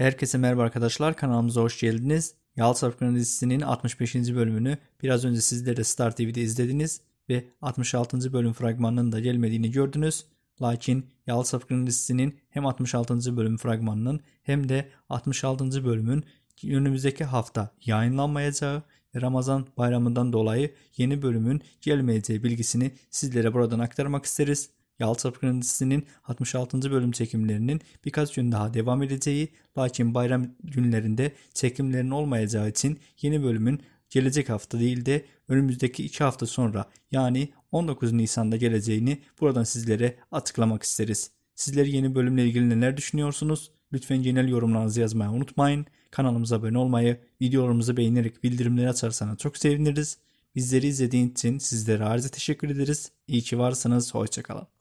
Herkese merhaba arkadaşlar kanalımıza hoş geldiniz. Yalçın Afrika'nın dizisinin 65. bölümünü biraz önce sizler de Star TV'de izlediniz ve 66. bölüm fragmanının da gelmediğini gördünüz. Lakin Yalçın Afrika'nın dizisinin hem 66. bölüm fragmanının hem de 66. bölümün önümüzdeki hafta yayınlanmayacağı ve Ramazan bayramından dolayı yeni bölümün gelmeyeceği bilgisini sizlere buradan aktarmak isteriz. Yalta Kranisi'nin 66. bölüm çekimlerinin birkaç gün daha devam edeceği lakin bayram günlerinde çekimlerin olmayacağı için yeni bölümün gelecek hafta değil de önümüzdeki 2 hafta sonra yani 19 Nisan'da geleceğini buradan sizlere açıklamak isteriz. Sizler yeni bölümle ilgili neler düşünüyorsunuz? Lütfen genel yorumlarınızı yazmayı unutmayın. Kanalımıza abone olmayı, videolarımızı beğenerek bildirimleri açarsanız çok seviniriz. Bizleri izlediğiniz için sizlere ayrıca teşekkür ederiz. İyi ki varsınız, hoşçakalın.